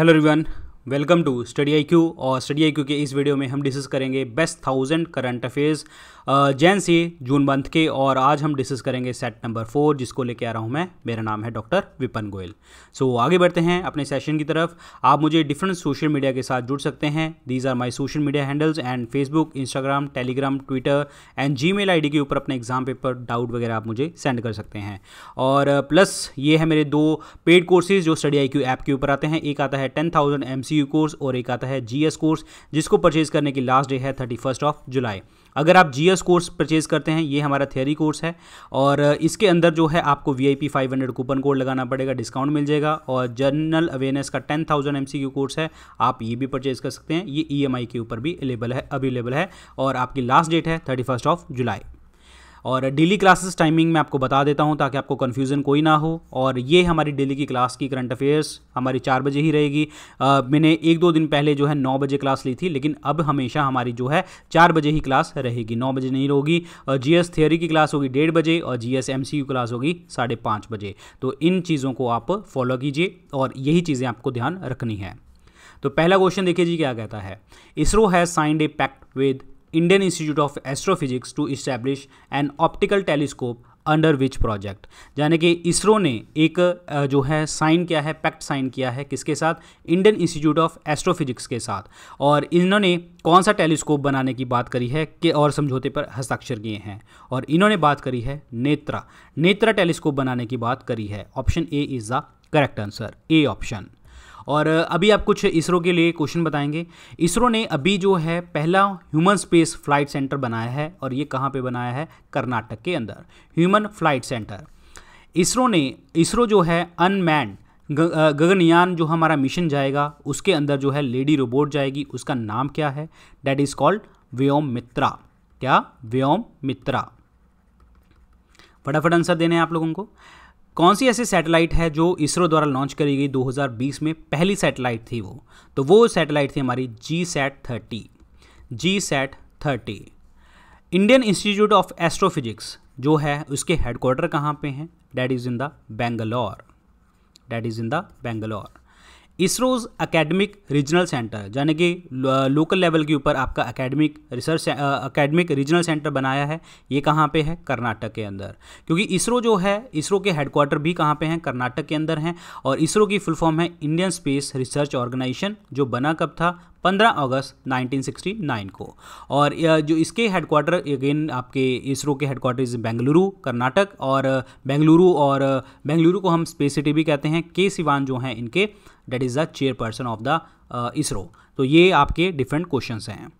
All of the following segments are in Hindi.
hello everyone welcome to study I Q और स्टडी आई क्यू के इस वीडियो में हम डिस्कस करेंगे best thousand current affairs Jan से जून मंथ के और आज हम डिस्कस करेंगे सेट नंबर फोर जिसको लेके आ रहा हूँ मैं मेरा नाम है doctor Vipan Goyal so so, आगे बढ़ते हैं अपने सेशन की तरफ आप मुझे डिफरेंट सोशल मीडिया के साथ जुड़ सकते हैं these are my social media handles and Facebook Instagram Telegram Twitter and Gmail के ऊपर अपने एग्जाम पेपर डाउट वगैरह आप मुझे सेंड कर सकते हैं और प्लस ये है मेरे दो पेड कोर्सेज जो स्टडी आई क्यू ऐप के ऊपर आते हैं एक आता है ten thousand M C Q course और एक आता है जीएस कोर्स जिसको परचेज करने की लास्ट डे है थर्टी फर्स्ट ऑफ जुलाई अगर आप जीएस कोर्स परचेज करते हैं ये हमारा थियरी कोर्स है और इसके अंदर जो है आपको V I five hundred coupon code लगाना पड़ेगा डिस्काउंट मिल जाएगा और जनरल अवेयरनेस का ten thousand M C course है आप ये भी परचेज कर सकते हैं ये ई e के ऊपर भी अवेलेबल है अवेलेबल है और आपकी लास्ट डेट है थर्टी फर्स्ट ऑफ जुलाई और डेली क्लासेस टाइमिंग मैं आपको बता देता हूँ ताकि आपको कन्फ्यूज़न कोई ना हो और ये हमारी डेली की क्लास की करंट अफेयर्स हमारी चार बजे ही रहेगी मैंने एक दो दिन पहले जो है नौ बजे क्लास ली थी लेकिन अब हमेशा हमारी जो है चार बजे ही क्लास रहेगी नौ बजे नहीं होगी और जी थियोरी की क्लास होगी डेढ़ बजे और जी एस क्लास होगी साढ़े पाँच बजे तो इन चीज़ों को आप फॉलो कीजिए और यही चीज़ें आपको ध्यान रखनी है तो पहला क्वेश्चन देखिए जी क्या कहता है ISRO has signed a pact with Indian institute of astrophysics to establish an optical telescope under which project यानी कि इसरो ने एक जो है साइन किया है पैक्ट साइन किया है किसके साथ इंडियन इंस्टीट्यूट ऑफ एस्ट्रोफिजिक्स के साथ और इन्होंने कौन सा टेलीस्कोप बनाने की बात करी है के और समझौते पर हस्ताक्षर किए हैं और इन्होंने बात करी है नेत्रा नेत्रा टेलीस्कोप बनाने की बात करी है option A is the correct answer A option और अभी आप कुछ इसरो के लिए क्वेश्चन बताएंगे इसरो ने अभी जो है पहला ह्यूमन स्पेस फ्लाइट सेंटर बनाया है और ये कहाँ पे बनाया है कर्नाटक के अंदर ह्यूमन फ्लाइट सेंटर इसरो ने इसरो जो है अनमैन गगनयान जो हमारा मिशन जाएगा उसके अंदर जो है लेडी रोबोट जाएगी उसका नाम क्या है that is called Vyom Mitra क्या व्योम मित्रा फटाफट आंसर देने हैं आप लोगों को कौन सी ऐसी सैटेलाइट है जो इसरो द्वारा लॉन्च करी गई 2020 में पहली सैटेलाइट थी वो तो वो सैटेलाइट थी हमारी G sat thirty G sat thirty Indian institute of astrophysics जो है उसके हेडक्वार्टर कहाँ पे हैं that is in the Bangalore that is in the Bangalore ISRO's academic regional centre यानी कि लोकल लेवल के ऊपर आपका academic research academic regional centre बनाया है ये कहाँ पे है कर्नाटक के अंदर क्योंकि इसरो जो है इसरो के हेडक्वार्टर भी कहाँ पे हैं कर्नाटक के अंदर हैं और इसरो की फुल फॉर्म है इंडियन स्पेस रिसर्च ऑर्गेनाइजेशन जो बना कब था 15 अगस्त 1969 को और जो इसके हेडक्वार्टर अगेन आपके इसरो के हेडक्वार्टर इज बेंगलुरु कर्नाटक और बेंगलुरु और बेंगलुरु को हम स्पेस सिटी भी कहते हैं के सिवान जो हैं इनके that is the chairperson of the ISRO तो ये आपके डिफरेंट क्वेश्चन हैं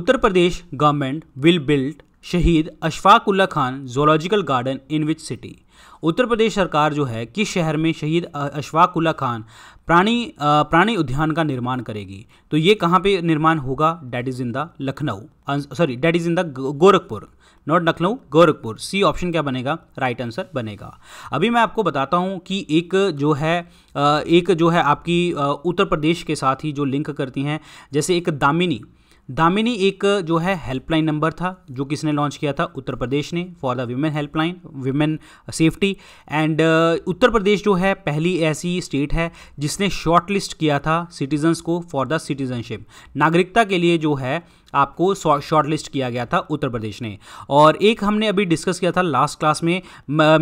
Uttar Pradesh government will build Shaheed Ashfaq Ulla Khan zoological garden in which city Uttar Pradesh सरकार जो है किस शहर में शहीद अशफाक उल्ला खान प्राणी प्राणी उद्यान का निर्माण करेगी तो ये कहाँ पे निर्माण होगा that is in the Lucknow sorry that is in the Gorakhpur not Lucknow Gorakhpur C option क्या बनेगा राइट आंसर बनेगा अभी मैं आपको बताता हूँ कि एक जो है एक जो है आपकी उत्तर प्रदेश के साथ ही जो लिंक करती हैं जैसे एक दामिनी दामिनी एक जो है हेल्पलाइन नंबर था जो किसने लॉन्च किया था उत्तर प्रदेश ने for the women helpline women safety and Uttar Pradesh जो है पहली ऐसी स्टेट है जिसने शॉर्टलिस्ट किया था सिटीजन्स को फॉर द सिटीजनशिप नागरिकता के लिए जो है आपको शॉर्ट लिस्ट किया गया था उत्तर प्रदेश ने और एक हमने अभी डिस्कस किया था लास्ट क्लास में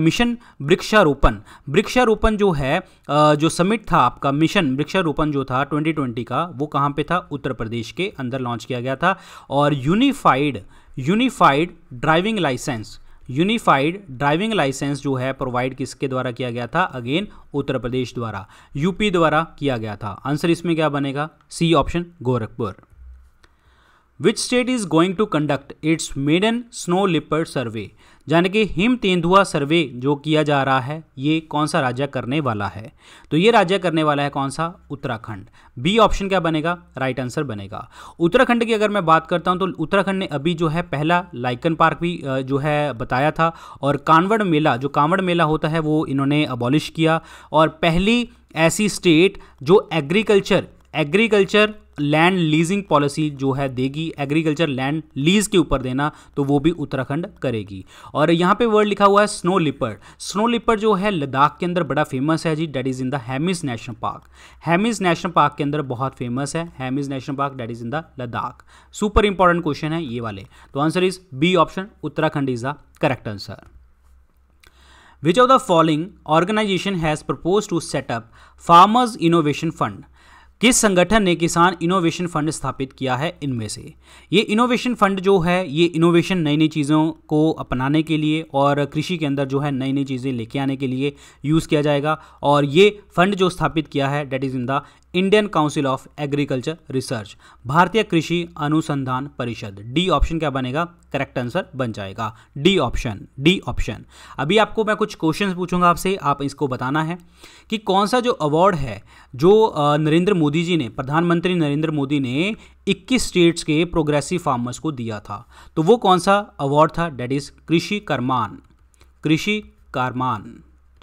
मिशन वृक्षारोपण वृक्षारोपण जो है जो समिट था आपका मिशन वृक्षारोपण जो था 2020 का वो कहाँ पे था उत्तर प्रदेश के अंदर लॉन्च किया गया था और unified unified driving licence unified driving licence जो है प्रोवाइड किसके द्वारा किया गया था अगेन उत्तर प्रदेश द्वारा यूपी द्वारा किया गया था आंसर इसमें क्या बनेगा C option Gorakhpur which state is going to conduct its maiden snow leopard survey यानी कि हिम तेंदुआ सर्वे जो किया जा रहा है ये कौन सा राज्य करने वाला है तो ये राज्य करने वाला है कौन सा उत्तराखंड बी ऑप्शन क्या बनेगा राइट आंसर बनेगा उत्तराखंड की अगर मैं बात करता हूँ तो उत्तराखंड ने अभी जो है पहला लाइकन पार्क भी जो है बताया था और कांवड़ मेला जो कांवड़ मेला होता है वो इन्होंने अबॉलिश किया और पहली ऐसी स्टेट जो agriculture agriculture land leasing policy जो है देगी एग्रीकल्चर लैंड लीज के ऊपर देना तो वो भी उत्तराखंड करेगी और यहाँ पे वर्ड लिखा हुआ है स्नो लिपर स्नो लिपर जो है लद्दाख के अंदर बड़ा फेमस है जी that is in the Hemis national park Hemis national park के अंदर बहुत फेमस है Hemis national park that is in the Ladakh super important question है ये वाले तो answer is B option Uttarakhand is the correct answer which of the following organisation has propose to set up farmers innovation fund किस संगठन ने किसान इनोवेशन फंड स्थापित किया है इनमें से ये इनोवेशन फंड जो है ये इनोवेशन नई नई चीज़ों को अपनाने के लिए और कृषि के अंदर जो है नई नई चीज़ें लेके आने के लिए यूज़ किया जाएगा और ये फंड जो स्थापित किया है that is in the Indian council of agriculture research भारतीय कृषि अनुसंधान परिषद डी ऑप्शन क्या बनेगा करेक्ट आंसर बन जाएगा डी ऑप्शन डी ऑप्शन अभी आपको मैं कुछ क्वेश्चंस पूछूंगा आपसे आप इसको बताना है कि कौन सा जो अवार्ड है जो नरेंद्र मोदी जी ने प्रधानमंत्री नरेंद्र मोदी ने 21 स्टेट्स के प्रोग्रेसिव फार्मर्स को दिया था तो वो कौन सा अवार्ड था डेट इज कृषि कर्मान कृषि कारमान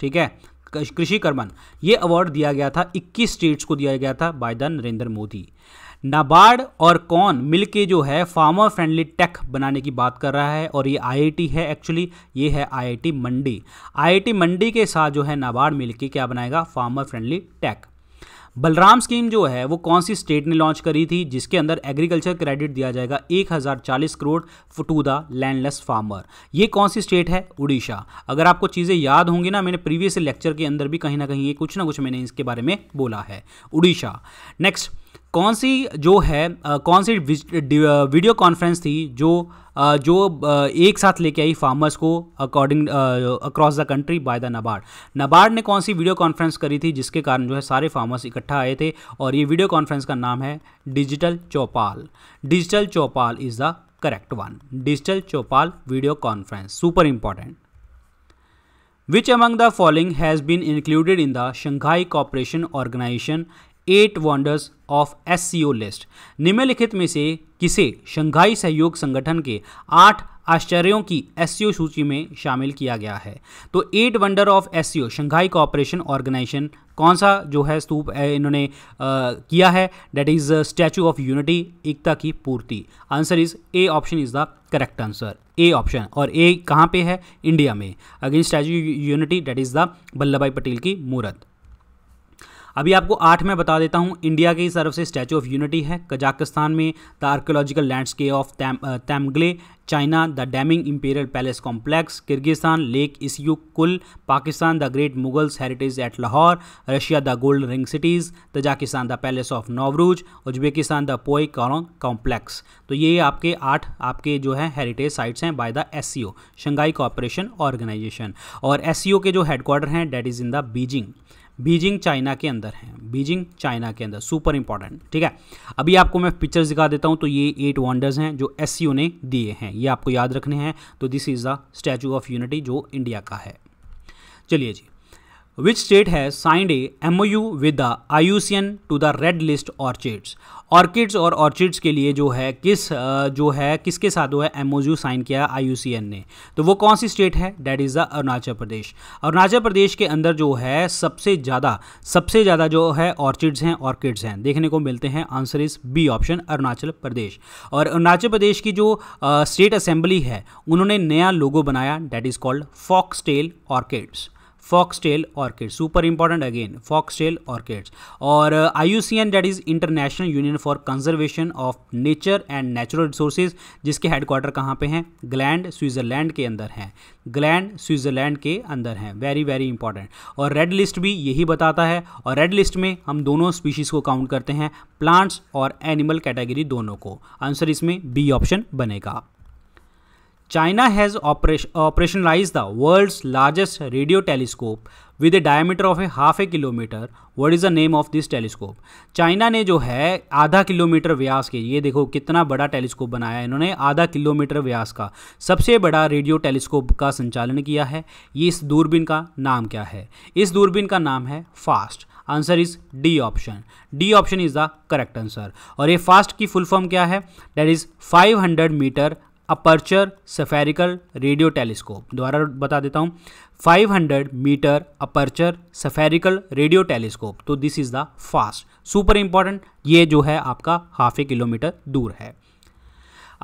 ठीक है कृषि कर्मन ये अवार्ड दिया गया था 21 स्टेट्स को दिया गया था by the Narendra Modi NABARD और कौन मिल के जो है फार्मर फ्रेंडली टेक बनाने की बात कर रहा है और ये आईआईटी है एक्चुअली ये है आईआईटी मंडी आईआईटी मंडी के साथ जो है नाबार्ड मिलके क्या बनाएगा farmer friendly tech Balram scheme जो है वो कौन सी स्टेट ने लॉन्च करी थी जिसके अंदर एग्रीकल्चर क्रेडिट दिया जाएगा 1040 crore to the landless farmer ये कौन सी स्टेट है उड़ीसा अगर आपको चीज़ें याद होंगी ना मैंने प्रीवियस लेक्चर के अंदर भी कहीं ना कहीं ये कुछ ना कुछ मैंने इसके बारे में बोला है उड़ीसा नेक्स्ट कौन सी जो है कौन सी वीडियो कॉन्फ्रेंस थी जो जो एक साथ लेके आई फार्मर्स को according across the country by the NABARD NABARD ने कौन सी वीडियो कॉन्फ्रेंस करी थी जिसके कारण जो है सारे फार्मर्स इकट्ठा आए थे और ये वीडियो कॉन्फ्रेंस का नाम है digital Chaupal digital Chaupal is the correct one digital Chaupal video conference super important which among the following has been included in the Shanghai cooperation organisation eight wonders of S list निम्नलिखित में से किसे शंघाई सहयोग संगठन के आठ आश्चर्यों की एस सूची में शामिल किया गया है तो eight wonder of S Shanghai cooperation organisation कौन सा जो है स्तूप इन्होंने किया है that is statue of unity एकता की पूर्ति answer is A option is the correct answer A option और ए कहाँ पे है इंडिया में again statue unity that is the Vallabh Bhai Patel की मूर्त अभी आपको आठ में बता देता हूँ इंडिया की तरफ से स्टैचू ऑफ यूनिटी है कजाकिस्तान में the archaeological landscape of Tamgaly China the Daming imperial palace complex Kyrgyzstan lake Issyk Kul Pakistan the great Mughals heritage at Lahore Russia the gold ring cities Tajikistan the palace of Navruz Uzbekistan the Poi Kalyan complex तो ये आपके आठ आपके जो है हेरिटेज साइट्स हैं by the S C O Shanghai cooperation organisation और एस सी ओ के जो हेडक्वार्टर हैं that is in the Beijing Beijing China के अंदर है बीजिंग चाइना के अंदर सुपर इंपॉर्टेंट ठीक है अभी आपको मैं पिक्चर्स दिखा देता हूँ तो ये एट वंडर्स हैं जो एस e ने दिए हैं ये आपको याद रखने हैं तो this is the statue of unity जो इंडिया का है चलिए जी which state has signed a MOU with the IUCN to the red list orchids orchids और ऑर्चिड्स के लिए जो है किस जो है किसके साथ जो है यू साइन किया आई ने तो वो कौन सी स्टेट है that is the Arunachal Pradesh Arunachal Pradesh के अंदर जो है सबसे ज़्यादा सबसे ज़्यादा जो है ऑर्चिड्स हैं ऑर्किड्स हैं देखने को मिलते हैं answer is B option Arunachal Pradesh और अरुणाचल प्रदेश की जो स्टेट असेंबली है उन्होंने नया लोगो बनाया that is called fox tail orchids foxtail orchid super important again foxtail orchids और I that is international union for conservation of nature and natural resources जिसके हेडक्वार्टर कहाँ पे हैं ग्लैंड स्विट्जरलैंड के अंदर हैं ग्लैंड स्विट्जरलैंड के अंदर हैं वेरी वेरी इंपॉर्टेंट और रेड लिस्ट भी यही बताता है और रेड लिस्ट में हम दोनों स्पीशीज़ को काउंट करते हैं प्लांट्स और एनिमल कैटेगरी दोनों को आंसर इसमें बी ऑप्शन बनेगा China has operationalized the world's largest radio telescope with a diameter of a half a kilometre what is the name of this telescope China ने जो है आधा किलोमीटर व्यास के ये देखो कितना बड़ा टेलीस्कोप बनाया है इन्होंने आधा किलोमीटर व्यास का सबसे बड़ा रेडियो टेलीस्कोप का संचालन किया है ये इस दूरबीन का नाम क्या है इस दूरबीन का नाम है FAST answer is D option D option is the correct answer और ये फास्ट की फुल फॉर्म क्या है that is 500 metre aperture spherical radio telescope दोबारा बता देता हूँ 500 metre aperture spherical radio telescope तो this is the FAST super important ये जो है आपका हाफ ए किलोमीटर दूर है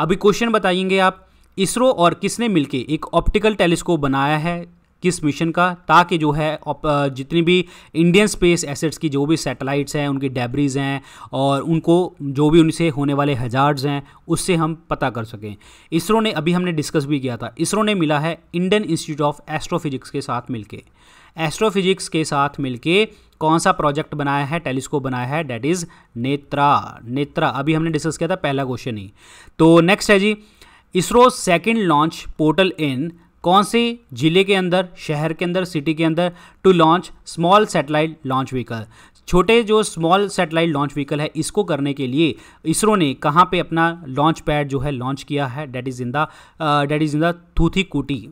अभी क्वेश्चन बताइएंगे आप इसरो और किसने मिलके एक ऑप्टिकल टेलीस्कोप बनाया है किस मिशन का ताकि जो है जितनी भी इंडियन स्पेस एसेट्स की जो भी सैटेलाइट्स हैं उनकी डेबरीज हैं और उनको जो भी उनसे होने वाले हजार्ड्स हैं उससे हम पता कर सकें इसरो ने अभी हमने डिस्कस भी किया था इसरो ने मिला है इंडियन इंस्टीट्यूट ऑफ एस्ट्रोफिजिक्स के साथ मिलकर एस्ट्रोफिजिक्स के साथ मिलके कौन सा प्रोजेक्ट बनाया है टेलीस्कोप बनाया है डेट इज़ नेत्रा नेत्रा अभी हमने डिस्कस किया था पहला क्वेश्चन ही तो नेक्स्ट है जी इसरो सेकेंड लॉन्च पोर्टल इन कौन से जिले के अंदर शहर के अंदर सिटी के अंदर to launch small satellite launch vehicle छोटे जो स्मॉल सेटेलाइट लॉन्च व्हीकल है इसको करने के लिए इसरो ने कहाँ पे अपना लॉन्च पैड जो है लॉन्च किया है that is in the that is in the Thoothukudi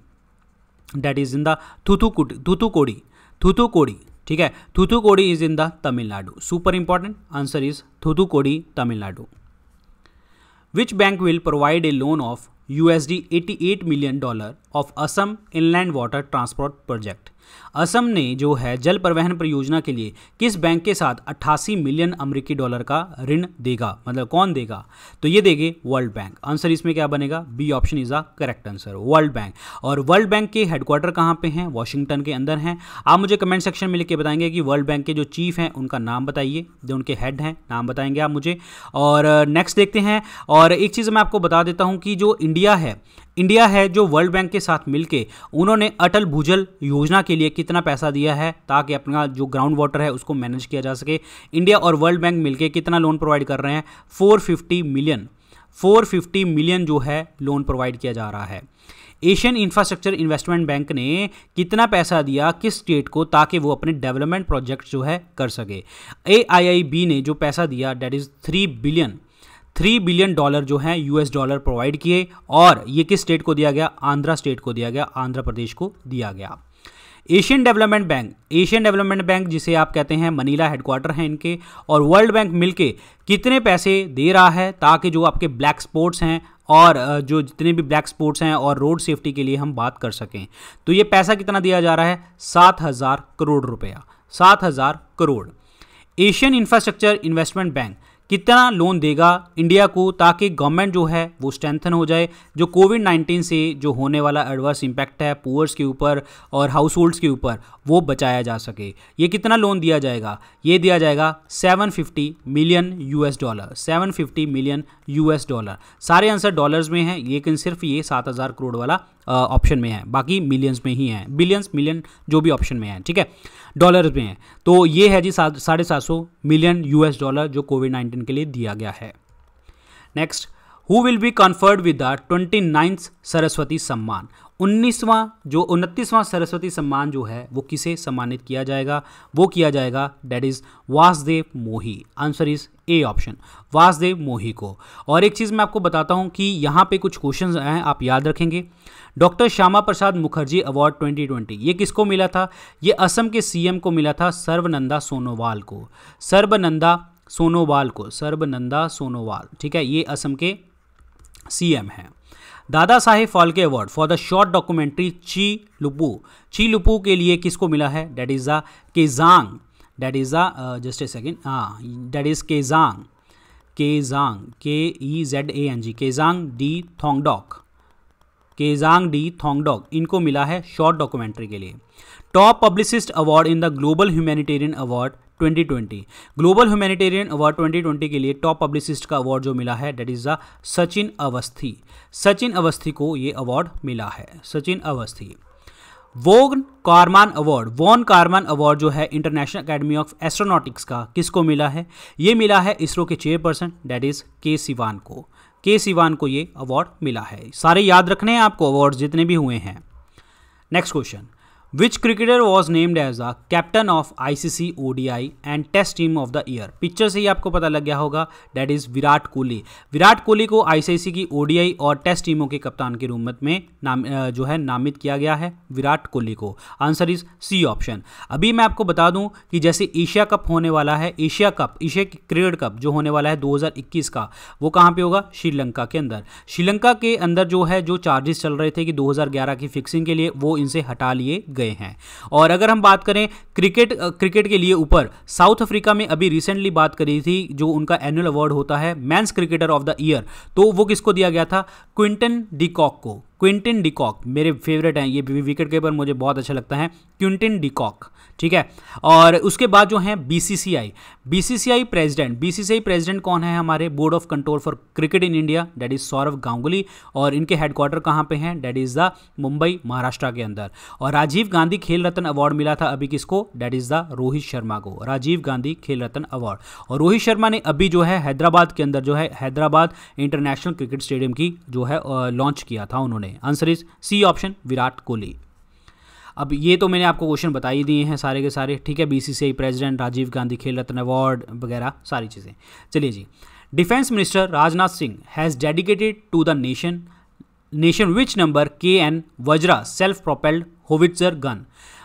that is in the Thoothukudi Thoothukudi Thoothukudi ठीक है Thoothukudi is in the Tamil Nadu super important answer is Thoothukudi Tamil Nadu which bank will provide a loan of U S D eighty eight million dollar of Assam inland water transport project Assam ने जो है जल परिवहन परियोजना के लिए किस बैंक के साथ 88 मिलियन अमेरिकी डॉलर का ऋण देगा मतलब कौन देगा तो ये देंगे वर्ल्ड बैंक आंसर इसमें क्या बनेगा B option is a correct answer world bank world world बैंक के हेडक्वार्टर कहाँ पे हैं वॉशिंगटन के अंदर हैं आप मुझे कमेंट सेक्शन में लिख के बताएंगे कि वर्ल्ड बैंक के जो चीफ हैं उनका नाम बताइए जो उनके हेड हैं नाम बताएंगे आप मुझे और नेक्स्ट uh, देखते हैं और एक चीज़ मैं आपको बता देता हूँ कि जो इंडिया है इंडिया है जो वर्ल्ड बैंक के साथ मिलकर उन्होंने अटल भूजल योजना के लिए कितना पैसा दिया है ताकि अपना जो ग्राउंड वाटर है उसको मैनेज किया जा सके इंडिया और वर्ल्ड बैंक मिलकर कितना लोन प्रोवाइड कर रहे हैं 450 मिलियन 450 मिलियन जो है लोन प्रोवाइड किया जा रहा है एशियन इंफ्रास्ट्रक्चर इन्वेस्टमेंट बैंक ने कितना पैसा दिया किस स्टेट को ताकि वो अपने डेवलपमेंट प्रोजेक्ट जो है कर सके ए ने जो पैसा दिया that is three billion three billion dollar जो है यूएस डॉलर प्रोवाइड किए और ये किस स्टेट को दिया गया आंध्रा स्टेट को दिया गया आंध्र प्रदेश को दिया गया Asian development bank Asian development bank जिसे आप कहते हैं मनीला हेडक्वार्टर हैं इनके और वर्ल्ड बैंक मिलके कितने पैसे दे रहा है ताकि जो आपके ब्लैक स्पोर्ट्स हैं और जो जितने भी ब्लैक स्पोर्ट्स हैं और रोड सेफ्टी के लिए हम बात कर सकें तो ये पैसा कितना दिया जा रहा है सात हज़ार करोड़ रुपया सात हज़ार crore Asian infrastructure investment bank कितना लोन देगा इंडिया को ताकि गवर्नमेंट जो है वो स्ट्रेंथन हो जाए जो कोविड 19 से जो होने वाला एडवर्स इम्पैक्ट है पुअर्स के ऊपर और हाउस होल्ड्स के ऊपर वो बचाया जा सके ये कितना लोन दिया जाएगा ये दिया जाएगा 750 million US dollar 750 million US dollar सारे आंसर डॉलर्स में हैं लेकिन सिर्फ ये सात करोड़ वाला ऑप्शन में है बाकी मिलियंस में ही हैं बिलियंस मिलियन जो भी ऑप्शन में है ठीक है डॉलर में है तो ये है जी साढ़े सात सौ मिलियन यूएस डॉलर जो कोविड नाइन्टीन के लिए दिया गया है next who will be conferred with the twenty ninth Saraswati Samman उन्नीसवां जो उनतीसवां सरस्वती सम्मान जो है वो किसे सम्मानित किया जाएगा वो किया जाएगा date is Vasudev Mohi answer is A option Vasudev Mohi को और एक चीज़ मैं आपको बताता हूँ कि यहाँ पे कुछ क्वेश्चंस हैं आप याद रखेंगे डॉक्टर श्यामा प्रसाद मुखर्जी अवार्ड 2020 ये किसको मिला था ये असम के सीएम को मिला था सर्वनंदा सोनोवाल को सर्वनंदा सोनोवाल को सर्वनंदा सोनोवाल ठीक है ये असम के सीएम हैं Dada Saheb Phalke award for the short documentary Chi Lupu Chi Lupu के लिए किसको मिला है that is the Kezang that is the just a second हाँ that is Kezang Kezang K E Z A N G Kezang D Thongdok Kezang D Thongdok इनको मिला है शॉर्ट डॉक्यूमेंट्री के लिए top publicist award in the global humanitarian award 2020 global humanitarian award 2020 के लिए टॉप पब्लिसिस्ट का अवार्ड जो मिला है that is the Sachin Awasthi Sachin Awasthi को ये अवार्ड मिला है सचिन अवस्थी वोन कार्मान अवार्ड वोन कार्मान अवार्ड जो है इंटरनेशनल एकेडमी ऑफ एस्ट्रोनॉटिक्स का किसको मिला है ये मिला है इसरो के चेयरपर्सन डेट इज़ के सिवान को के सिवान को ये अवार्ड मिला है सारे याद रखने हैं आपको अवार्ड जितने भी हुए हैं next question as the captain of I C C O D I and test team of the year picture से ही आपको पता लग गया होगा डैट इज विराट कोहली विराट कोहली को आईसीसी की ओडीआई और टेस्ट टीमों के कप्तान के रूप में नाम जो है नामित किया गया है विराट कोहली को आंसर इज सी ऑप्शन अभी मैं आपको बता दूं कि जैसे एशिया कप होने वाला है Asia cup Asia cricket cup जो होने वाला है 2021 का वो कहाँ पे होगा श्रीलंका के अंदर श्रीलंका के अंदर जो है जो चार्जेस चल रहे थे कि 2011 की फिक्सिंग के लिए वो इनसे हटा लिए गए हैं और अगर हम बात करें क्रिकेट क्रिकेट के लिए ऊपर साउथ अफ्रीका में अभी रिसेंटली बात करी थी जो उनका एनुअल अवार्ड होता है men's cricketer of the year तो वो किसको दिया गया था क्विंटन डिकॉक को क्विंटन डिकॉक मेरे फेवरेट हैं ये विकेट कीपर मुझे बहुत अच्छा लगता है क्विंटन डिकॉक ठीक है और उसके बाद जो है BCCI BCCI president BCCI president कौन है हमारे board of control for cricket in India that is Sourav Ganguly और इनके हेडक्वार्टर कहाँ पे हैं that is the Mumbai Maharashtra के अंदर और राजीव गांधी खेल रत्न अवार्ड मिला था अभी किसको that is the Rohit Sharma को राजीव गांधी खेल रत्न अवार्ड और रोहित शर्मा ने अभी जो है हैदराबाद के अंदर जो है हैदराबाद इंटरनेशनल क्रिकेट स्टेडियम की जो है लॉन्च किया था उन्होंने answer is C option Virat Kohli अब ये तो मैंने आपको क्वेश्चन बता ही दिए हैं सारे के सारे ठीक है बीसीसीआई प्रेसिडेंट राजीव गांधी खेल रत्न अवार्ड वगैरह सारी चीज़ें चलिए जी defence minister Rajnath Singh has dedicated to the nation nation which number K nine Vajra self propelled howitzer gun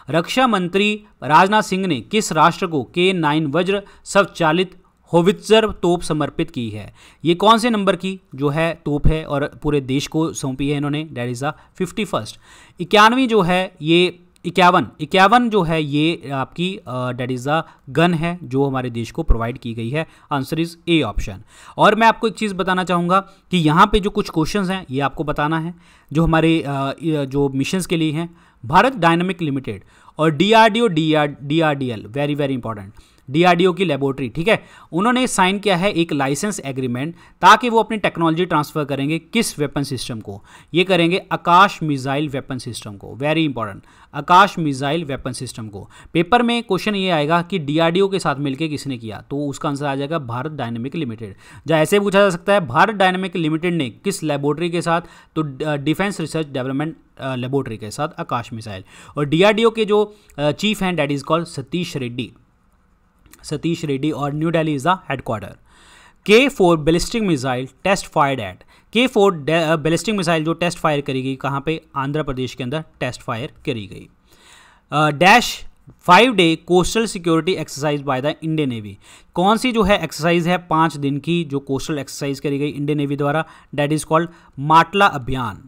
रक्षा मंत्री राजनाथ सिंह ने किस राष्ट्र को के नाइन वज्र स्वचालित होविट्जर तोप समर्पित की है ये कौन से नंबर की जो है तोप है और पूरे देश को सौंपी है इन्होंने that is the fifty first इक्यानवी जो है ये इक्यावन इक्यावन जो है ये आपकी डेट इज़ द गन है जो हमारे देश को प्रोवाइड की गई है आंसर इज़ ए ऑप्शन और मैं आपको एक चीज़ बताना चाहूँगा कि यहाँ पे जो कुछ क्वेश्चंस हैं ये आपको बताना है जो हमारे uh, जो मिशंस के लिए हैं भारत डायनामिक लिमिटेड और D R D O D R D R D L very very important DRDO की लेबोरेटरी ठीक है उन्होंने साइन किया है एक लाइसेंस एग्रीमेंट ताकि वो अपनी टेक्नोलॉजी ट्रांसफर करेंगे किस वेपन सिस्टम को ये करेंगे आकाश मिजाइल वेपन सिस्टम को very important Akash missile weapon system को पेपर में क्वेश्चन ये आएगा कि डीआरडीओ के साथ मिलकर किसने किया तो उसका आंसर आ जाएगा भारत डायनेमिक लिमिटेड जहाँ ऐसे पूछा जा सकता है भारत डायनेमिक लिमिटेड ने किस लेबोरेटरी के साथ तो डिफेंस रिसर्च डेवलपमेंट लेबोरेटरी के साथ आकाश मिसाइल और डीआरडीओ के जो चीफ हैं that is called Satish Reddy Satish Reddy और New Delhi is the headquarter K four ballistic missile test fire at K four ballistic missile जो टेस्ट फायर करी गई कहाँ पे आंध्र प्रदेश के अंदर टेस्ट फायर करी गई dash five day coastal security exercise by the Indian navy कौन सी जो है एक्सरसाइज है पाँच दिन की जो कोस्टल एक्सरसाइज करी गई इंडियन नेवी द्वारा that is called Matla Abhiyan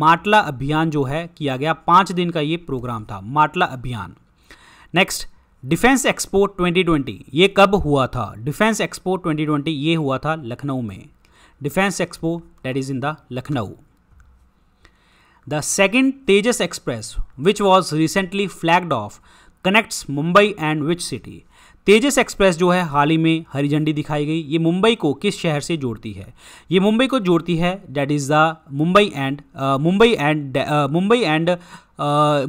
Matla अभियान जो है किया गया पाँच दिन का ये प्रोग्राम था माटला अभियान नेक्स्ट डिफेंस एक्सपो 2020 ये कब हुआ था डिफेंस एक्सपो 2020 ये हुआ था लखनऊ में defence expo that is in the Lucknow the second Tejas Express which was recently flagged off connects Mumbai and which city Tejas Express जो है हाल ही में हरी झंडी दिखाई गई ये मुंबई को किस शहर से जोड़ती है ये मुंबई को जोड़ती है that is the Mumbai and Mumbai and Mumbai and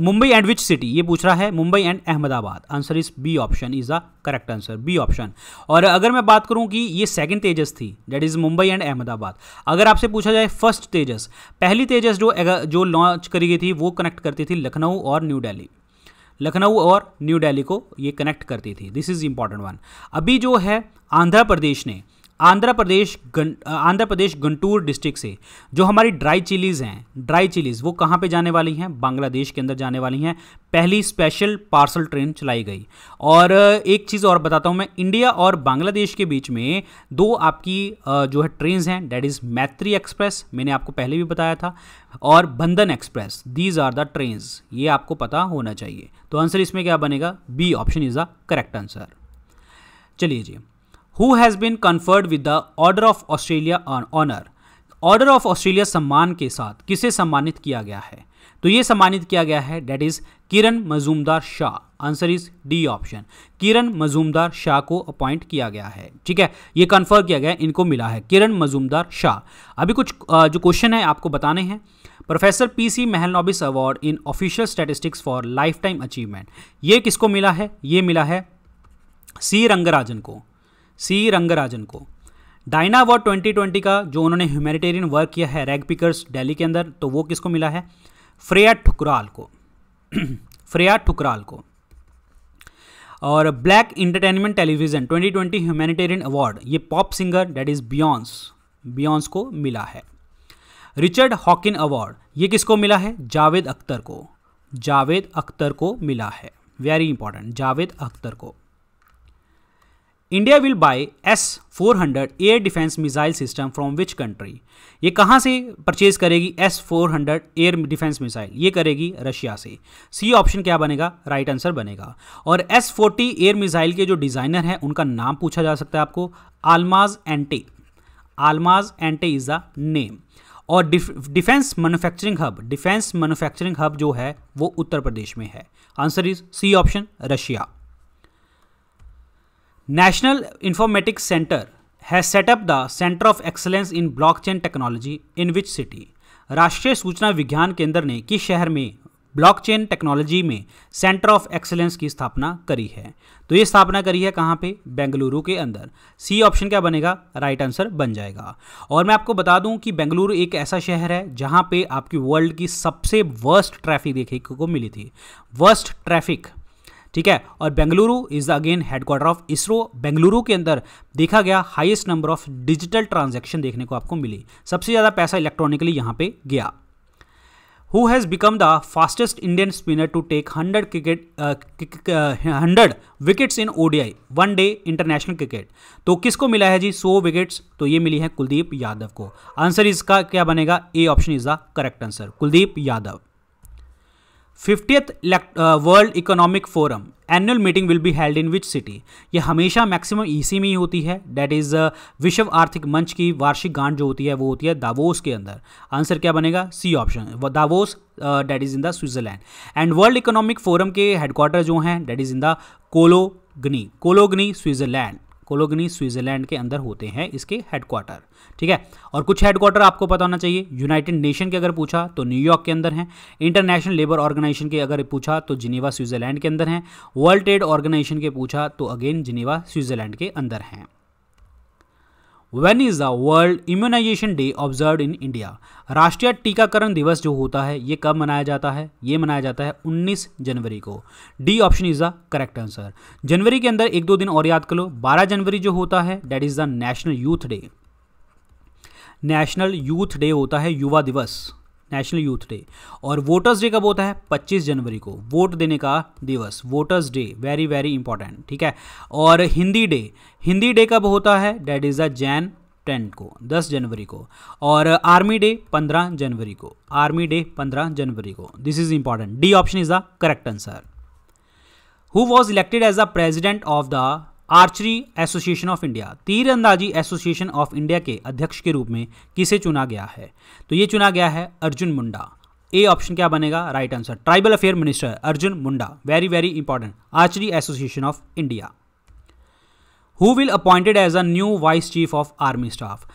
Mumbai and which city ये पूछ रहा है Mumbai and Ahmedabad answer is B option is the correct answer B option और अगर मैं बात करूं कि ये सेकंड तेजस थी that is Mumbai and Ahmedabad अगर आपसे पूछा जाए फर्स्ट तेजस पहली तेजस जो जो लॉन्च करी गई थी वो कनेक्ट करती थी लखनऊ और न्यू दिल्ली लखनऊ और न्यू दिल्ली को ये कनेक्ट करती थी दिस इज़ इम्पॉर्टेंट वन अभी जो है आंध्र प्रदेश ने आंध्र प्रदेश आंध्र प्रदेश गंटूर डिस्ट्रिक्ट से जो हमारी ड्राई चिलीज़ हैं ड्राई चिलीज़ वो कहाँ पे जाने वाली हैं बांग्लादेश के अंदर जाने वाली हैं पहली स्पेशल पार्सल ट्रेन चलाई गई और एक चीज़ और बताता हूँ मैं इंडिया और बांग्लादेश के बीच में दो आपकी जो है ट्रेन हैं डेट इज़ मैत्री एक्सप्रेस मैंने आपको पहले भी बताया था और Bandhan Express these are the train ये आपको पता होना चाहिए तो आंसर इसमें क्या बनेगा B option is the correct answer चलिए जी who has been conferred with the Order of Australia honour Order of Australia सम्मान के साथ किसे सम्मानित किया गया है तो ये सम्मानित किया गया है that is Kiran Mazumdar Shaw answer is D option Kiran Mazumdar Shaw को अपॉइंट किया गया है ठीक है ये कन्फर्म किया गया इनको मिला है किरण मजूमदार शाह अभी कुछ जो क्वेश्चन है आपको बताने हैं professor P C Mahalanobis award in official statistics for lifetime achievement ये किसको मिला है ये मिला है सी रंगराजन को सी रंगराजन को डायना अवार्ड 2020 का जो उन्होंने ह्यूमैनिटेरियन वर्क किया है रैग पिकर्स डेली के अंदर तो वो किसको मिला है फ्रेया ठुकराल को फ्रेया ठुकराल को और Black Entertainment Television 2020 humanitarian award ये pop singer that is Beyonce Beyonce को मिला है रिचर्ड हॉकिन अवार्ड ये किसको मिला है जावेद अख्तर को जावेद अख्तर को मिला है वेरी इंपॉर्टेंट जावेद अख्तर को India will buy S 400 air defence missile system from which country ये कहाँ से परचेज करेगी एस 400 एयर डिफेंस मिसाइल ये करेगी रशिया से सी ऑप्शन क्या बनेगा राइट आंसर बनेगा और एस 40 एयर मिसाइल के जो डिज़ाइनर हैं उनका नाम पूछा जा सकता है आपको Almaz Antey Almaz Antey is the name और defence manufacturing hub defence manufacturing hub जो है वो उत्तर प्रदेश में है answer is C option Russia National Informatics Center has set up the Center of Excellence in Blockchain Technology in which city? राष्ट्रीय सूचना विज्ञान केंद्र ने किस शहर में ब्लॉकचेन टेक्नोलॉजी में सेंटर ऑफ एक्सेलेंस की स्थापना करी है तो ये स्थापना करी है कहाँ पे बेंगलुरु के अंदर सी ऑप्शन क्या बनेगा राइट आंसर बन जाएगा और मैं आपको बता दूं कि बेंगलुरु एक ऐसा शहर है जहाँ पे आपकी वर्ल्ड की सबसे वर्स्ट ट्रैफिक देखने को मिली थी वर्स्ट ट्रैफिक ठीक है और Bengaluru is the again headquarter of ISRO Bengaluru के अंदर देखा गया highest number of digital transaction देखने को आपको मिली सबसे ज़्यादा पैसा इलेक्ट्रॉनिकली यहां पर गया who has become the fastest Indian spinner to take hundred cricket hundred wickets in ODI one day international cricket तो किसको मिला है जी सौ विकेट्स तो ये मिली है कुलदीप यादव को आंसर इसका क्या बनेगा A option is the correct answer Kuldeep Yadav fiftieth World Economic Forum annual meeting will be held in which city ये हमेशा मैक्सिमम इसी में ही होती है डैट इज़ uh, विश्व आर्थिक मंच की वार्षिक गांठ जो होती है वो होती है दावोस के अंदर आंसर क्या बनेगा C option Davos that is in the Switzerland and World Economic Forum के हेडक्वार्टर जो हैं that is in the Cologny Cologny Switzerland Cologny Switzerland के अंदर होते हैं इसके हेडक्वार्टर ठीक है और कुछ हेडक्वार्टर आपको पता होना चाहिए यूनाइटेड नेशन के अगर पूछा तो न्यूयॉर्क के अंदर हैं इंटरनेशनल लेबर ऑर्गेनाइजेशन के अगर पूछा तो जिनेवा स्विट्जरलैंड के अंदर हैं वर्ल्ड ट्रेड ऑर्गेनाइजेशन के पूछा तो अगेन जिनेवा स्विट्जरलैंड के अंदर हैं when is the World Immunisation Day observe in India राष्ट्रीय टीकाकरण दिवस जो होता है ये कब मनाया जाता है ये मनाया जाता है 19 जनवरी को D option is the correct answer जनवरी के अंदर एक दो दिन और याद कर लो 12 जनवरी जो होता है that is the National Youth Day National Youth Day होता है युवा दिवस नेशनल यूथ डे और वोटर्स डे कब होता है 25 जनवरी को वोट देने का दिवस Voters Day very very important ठीक है और हिंदी डे हिंदी डे कब होता है डेट इज़ अ जैन टेंट को 10 जनवरी को और आर्मी डे 15 जनवरी को आर्मी डे 15 जनवरी को this is important D option is the correct answer who was elected as a president of the Archery Association of India तीरंदाजी एसोसिएशन ऑफ इंडिया के अध्यक्ष के रूप में किसे चुना गया है तो ये चुना गया है अर्जुन मुंडा ए ऑप्शन क्या बनेगा right answer tribal affair minister Arjun Munda very very important Archery Association of India who will appointed as a new vice chief of army staff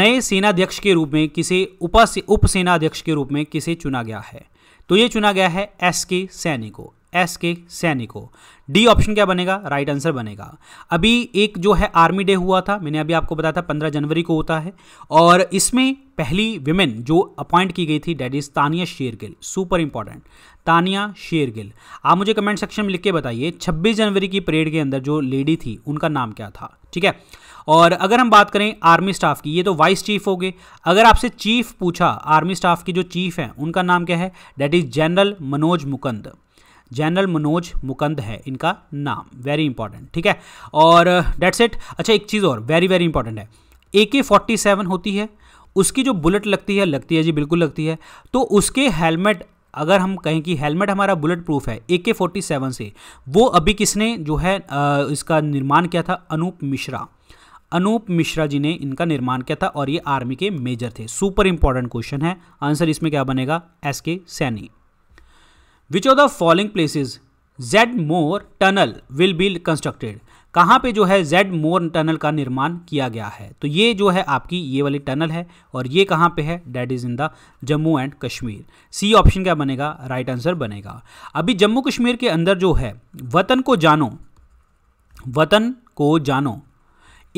नए सेनाध्यक्ष के रूप में किसे उप सेनाध्यक्ष के रूप में किसे चुना गया है तो ये चुना गया है एस के सैनी को एस के सैनिको डी ऑप्शन क्या बनेगा राइट आंसर बनेगा अभी एक जो है आर्मी डे हुआ था मैंने अभी आपको बताया था पंद्रह जनवरी को होता है और इसमें पहली विमेन जो अपॉइंट की गई थी that is Tania Shergill super important Tania Shergill आप मुझे कमेंट सेक्शन में लिख के बताइए 26 जनवरी की परेड के अंदर जो लेडी थी उनका नाम क्या था ठीक है और अगर हम बात करें आर्मी स्टाफ की ये तो वाइस चीफ हो गए अगर आपसे चीफ पूछा आर्मी स्टाफ की जो चीफ हैं उनका नाम क्या है that is General Manoj Mukund General Manoj Mukund है इनका नाम वेरी इंपॉर्टेंट ठीक है और डेट्स uh, इट अच्छा एक चीज़ और वेरी वेरी इंपॉर्टेंट है ए के फोर्टी सेवन होती है उसकी जो बुलेट लगती है लगती है जी बिल्कुल लगती है तो उसके हेलमेट अगर हम कहें कि हेलमेट हमारा बुलेट प्रूफ है ए के फोर्टी सेवन से वो अभी किसने जो है uh, इसका निर्माण किया था अनूप मिश्रा अनूप मिश्रा जी ने इनका निर्माण किया था और ये आर्मी के मेजर थे सुपर इंपॉर्टेंट क्वेश्चन है आंसर इसमें क्या बनेगा S K Saini which of the following places Z Morh tunnel will be constructed कहाँ पे जो है जेड मोर टनल का निर्माण किया गया है तो ये जो है आपकी ये वाली टनल है और ये कहाँ पे है that is in the Jammu and Kashmir C option क्या बनेगा राइट right आंसर बनेगा अभी जम्मू कश्मीर के अंदर जो है वतन को जानो वतन को जानो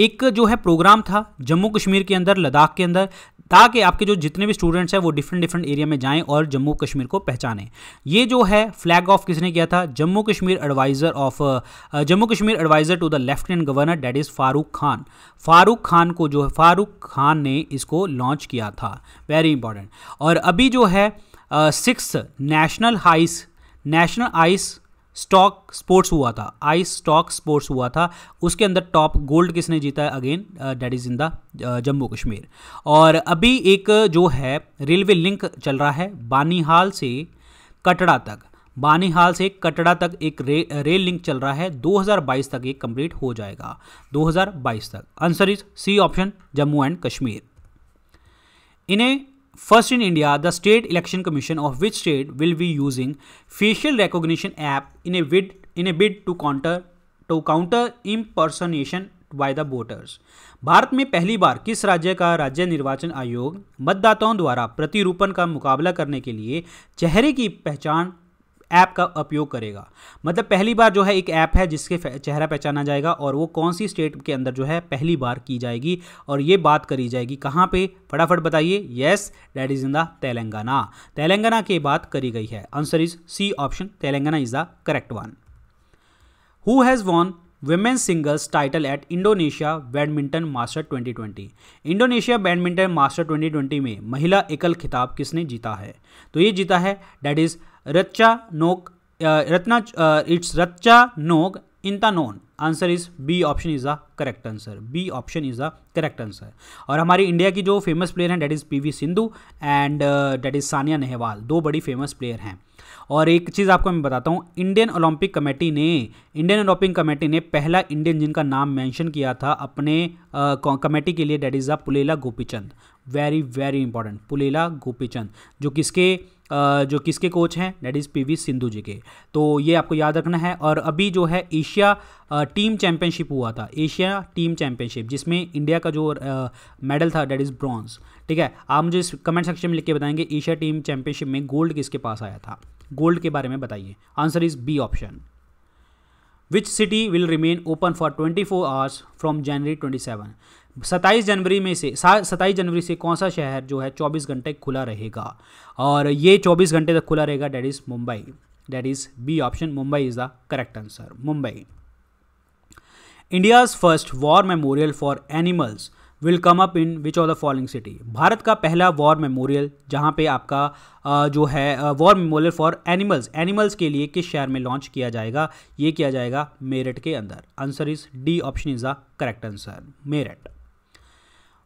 एक जो है प्रोग्राम था जम्मू कश्मीर के अंदर लद्दाख के अंदर ताकि आपके जो जितने भी स्टूडेंट्स हैं वो डिफरेंट डिफरेंट एरिया में जाएं और जम्मू कश्मीर को पहचानें ये जो है फ्लैग ऑफ किसने किया था Jammu Kashmir adviser of Jammu Kashmir adviser to the lieutenant governor that is Farooq Khan Farooq Khan को जो है फारूक खान ने इसको लॉन्च किया था वेरी इंपॉर्टेंट और अभी जो है six national ice national ice stock sports हुआ था आइस स्टॉक स्पोर्ट्स हुआ था उसके अंदर टॉप गोल्ड किसने जीता है again that is in the Jammu Kashmir और अभी एक जो है रेलवे लिंक चल रहा है बानीहाल से कटड़ा तक बानीहाल से कटड़ा तक एक रे, रेल लिंक चल रहा है 2022 तक ये कंप्लीट हो जाएगा 2022 तक answer is C option Jammu and Kashmir इन्हें First in India, the State Election Commission of which state will be using facial recognition app in a bid in a bid to counter to counter impersonation by the voters Bharat में पहली बार किस राज्य का राज्य निर्वाचन आयोग मतदाताओं द्वारा प्रतिरूपण का मुकाबला करने के लिए चेहरे की पहचान ऐप का उपयोग करेगा मतलब पहली बार जो है एक ऐप है जिसके चेहरा पहचाना जाएगा और वो कौन सी स्टेट के अंदर जो है पहली बार की जाएगी और ये बात करी जाएगी कहाँ पे फटाफट बताइए yes that is in the Telangana Telangana के बात करी गई है answer is C option Telangana is the correct one who has won women singles title at Indonesia badminton master 2020 Indonesia badminton master 2020 में महिला एकल खिताब किसने जीता है तो ये जीता है डैट इज़ रचा नोक रत्ना इट्स रचा नोक इन Nog answer is B option is the correct answer B option is the correct answer और हमारी इंडिया की जो फेमस प्लेयर हैं that is P V Sindhu and that is Saina Nehwal दो बड़ी फेमस प्लेयर हैं और एक चीज़ आपको मैं बताता हूँ इंडियन ओलंपिक कमेटी ने इंडियन ओलंपिक कमेटी ने पहला इंडियन जिनका नाम मेंशन किया था अपने कमेटी के लिए that is the Pullela Gopichand very very important Pullela Gopichand जो किसके जो किसके कोच हैं that is V Sindhu ji के तो ये आपको याद रखना है और अभी जो है एशिया टीम चैम्पियनशिप हुआ था एशिया टीम चैम्पियनशिप जिसमें इंडिया का जो मेडल था डेट इज़ ब्रॉन्ज ठीक है आप मुझे इस कमेंट सेक्शन में लिख के बताएंगे एशिया टीम चैम्पियनशिप में गोल्ड किसके पास आया था गोल्ड के बारे में बताइए answer is B option which city will remain open for twenty four hours from January twenty seven सत्ताईस जनवरी में से सत्ताईस जनवरी से कौन सा शहर जो है चौबीस घंटे खुला रहेगा और ये चौबीस घंटे तक खुला रहेगा that is Mumbai that is B option Mumbai is the correct answer Mumbai India's first war memorial for animals will come up in which of the following city Bharat का पहला वॉर मेमोरियल जहाँ पे आपका जो है war memorial for animals animals के लिए किस शहर में लॉन्च किया जाएगा ये किया जाएगा मेरठ के अंदर answer is D option is the correct answer Meerut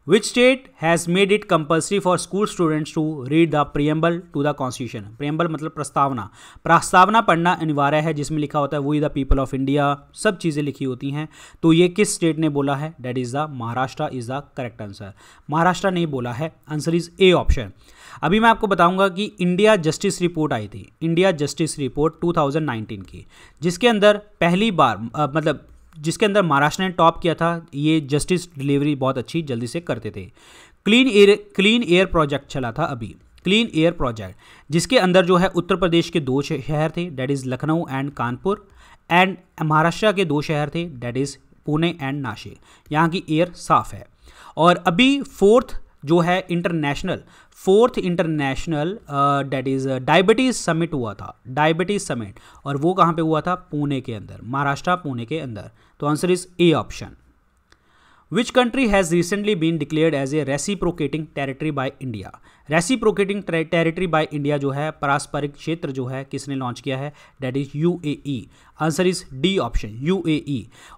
which state has made it compulsory for school students to read the preamble to the constitution preamble मतलब प्रस्तावना प्रस्तावना पढ़ना अनिवार्य है जिसमें लिखा होता है वो is the people of India सब चीज़ें लिखी होती हैं तो ये किस स्टेट ने बोला है that is the Maharashtra is the correct answer Maharashtra ने बोला है आंसर इज़ ए ऑप्शन अभी मैं आपको बताऊंगा कि इंडिया जस्टिस रिपोर्ट आई थी इंडिया जस्टिस रिपोर्ट 2019 की जिसके अंदर पहली बार आ, मतलब जिसके अंदर महाराष्ट्र ने टॉप किया था ये जस्टिस डिलीवरी बहुत अच्छी जल्दी से करते थे clean air clean air project चला था अभी क्लीन एयर प्रोजेक्ट जिसके अंदर जो है उत्तर प्रदेश के दो शहर थे that is Lucknow and Kanpur and Maharashtra के दो शहर थे that is Pune and Nashik यहाँ की एयर साफ़ है और अभी फोर्थ जो है international fourth international that is diabetes summit हुआ था डायबिटीज़ समिट और वो कहाँ पे हुआ था पुणे के अंदर महाराष्ट्र पुणे के अंदर तो answer is A option which country has recently been declared as a reciprocating territory by India reciprocating territory by India जो है पारस्परिक क्षेत्र जो है किसने लॉन्च किया है that is U answer is D option U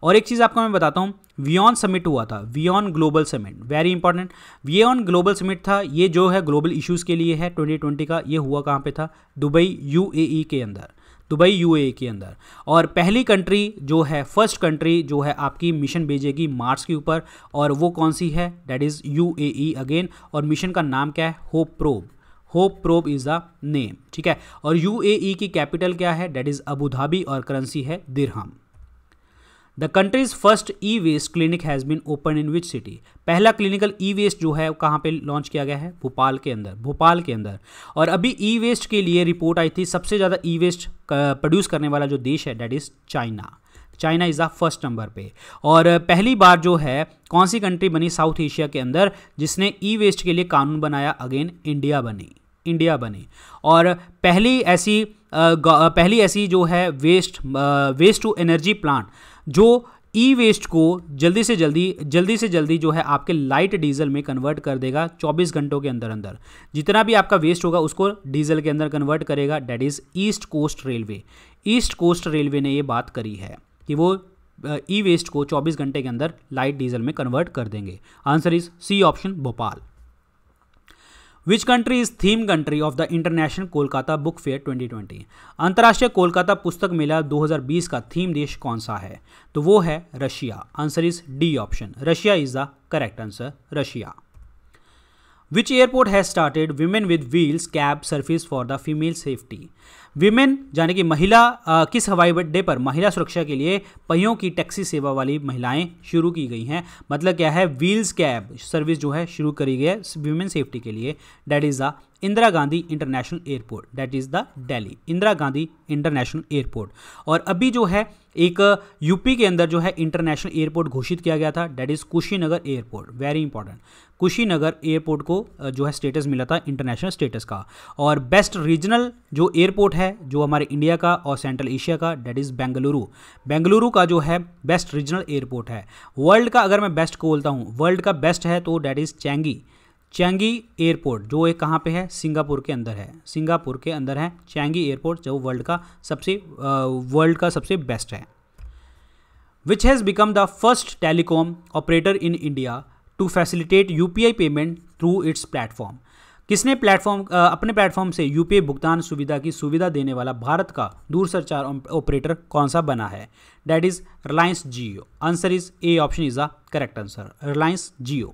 और एक चीज़ आपको मैं बताता हूँ वियॉन समिट हुआ था वियॉन global summit very important वियॉन global summit था ये जो है ग्लोबल इश्यूज़ के लिए है 2020 का ये हुआ कहाँ पे था दुबई ई के अंदर दुबई ए के अंदर और पहली कंट्री जो है फर्स्ट कंट्री जो है आपकी मिशन भेजेगी मार्स के ऊपर और वो कौन सी है डैट इज़ यूएई अगेन और मिशन का नाम क्या है Hope probe Hope probe is the name ठीक है और यू ए ई की कैपिटल क्या है डेट इज अबूधाबी और करेंसी है dirham the country's first e waste clinic has been open in which city पहला क्लिनिकल ई वेस्ट जो है कहाँ पे लॉन्च किया गया है भोपाल के अंदर भोपाल के अंदर और अभी ई वेस्ट के लिए रिपोर्ट आई थी सबसे ज़्यादा ई वेस्ट प्रोड्यूस करने वाला जो देश है that is China China is the first number पे और पहली बार जो है कौन सी कंट्री बनी साउथ एशिया के अंदर जिसने ई वेस्ट के लिए कानून बनाया अगेन इंडिया बनी इंडिया बने और पहली ऐसी पहली ऐसी जो है waste waste to energy plant जो ई वेस्ट को जल्दी से जल्दी जल्दी से जल्दी जो है आपके लाइट डीजल में कन्वर्ट कर देगा 24 घंटों के अंदर अंदर जितना भी आपका वेस्ट होगा उसको डीजल के अंदर कन्वर्ट करेगा that is East Coast Railway East Coast Railway ने ये बात करी है कि वो ई वेस्ट को 24 घंटे के अंदर लाइट डीजल में कन्वर्ट कर देंगे answer is C option Bhopal which country is theme country of the international Kolkata book fair 2020 अंतर्राष्ट्रीय कोलकाता पुस्तक मेला 2020 का थीम देश कौन सा है तो वो है Russia answer is D option Russia is the correct answer Russia which airport has started women with wheels cab service for the female safety women यानी कि महिला आ, किस हवाई अड्डे पर महिला सुरक्षा के लिए पहियों की टैक्सी सेवा वाली महिलाएं शुरू की गई हैं मतलब क्या है व्हील्स कैब सर्विस जो है शुरू करी गई है विमेन सेफ्टी के लिए that is the Indira Gandhi international airport that is the Delhi Indira Gandhi international airport और अभी जो है एक यूपी के अंदर जो है इंटरनेशनल एयरपोर्ट घोषित किया गया था that is Kushinagar airport very important Kushinagar airport को जो है स्टेटस मिला था इंटरनेशनल स्टेटस का और बेस्ट रीजनल जो एयरपोर्ट है जो हमारे इंडिया का और सेंट्रल एशिया का डेट इज़ बेंगलुरु बेंगलुरु का जो है बेस्ट रीजनल एयरपोर्ट है वर्ल्ड का अगर मैं बेस्ट को बोलता हूँ वर्ल्ड का बेस्ट है तो that is Changi Changi airport जो ये कहाँ पे है सिंगापुर के अंदर है सिंगापुर के अंदर है चैंगी एयरपोर्ट जो वर्ल्ड का सबसे वर्ल्ड का सबसे बेस्ट है which has become the first telecom operator in India to facilitate you payment through its platform किसने प्लेटफॉर्म अपने प्लेटफॉर्म से यू भुगतान सुविधा की सुविधा देने वाला भारत का दूरसंचार ऑपरेटर कौन सा बना है that is Reliance Jio answer is A option is the correct answer Reliance Jio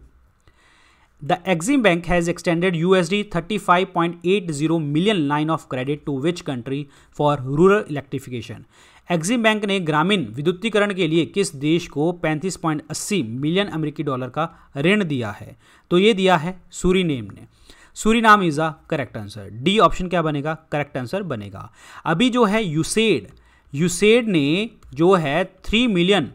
the bank has S D thirty five point eight zero million line of credit to which country for rural electrification Exim bank ने ग्रामीण विद्युतीकरण के लिए किस देश को पैंतीस पॉइंट अस्सी मिलियन अमेरिकी डॉलर का ऋण दिया है तो ये दिया है सूरी नेम ने Suriname is a correct answer D option क्या बनेगा करेक्ट आंसर बनेगा अभी जो है यूसेड यूसेड ने जो है three million